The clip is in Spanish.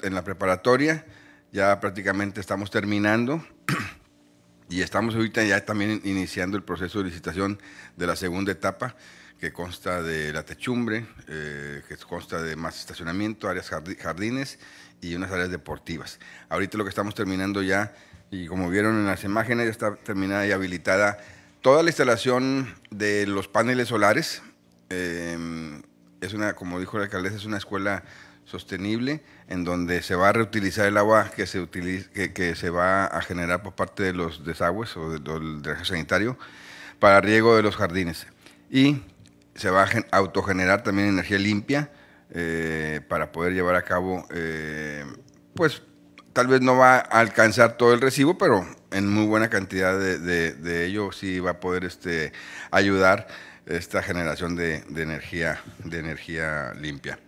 en la preparatoria, ya prácticamente estamos terminando y estamos ahorita ya también iniciando el proceso de licitación de la segunda etapa que consta de la techumbre, eh, que consta de más estacionamiento, áreas jardines y unas áreas deportivas. Ahorita lo que estamos terminando ya, y como vieron en las imágenes, ya está terminada y habilitada toda la instalación de los paneles solares, eh, es una, como dijo la alcaldesa, es una escuela sostenible en donde se va a reutilizar el agua que se, que, se va a generar por parte de los desagües o del sanitario para riego de los jardines. Y se va a autogenerar también energía limpia eh, para poder llevar a cabo, eh, pues tal vez no va a alcanzar todo el recibo, pero en muy buena cantidad de, de, ello sí va a poder este, ayudar esta generación de, energía, de energía limpia.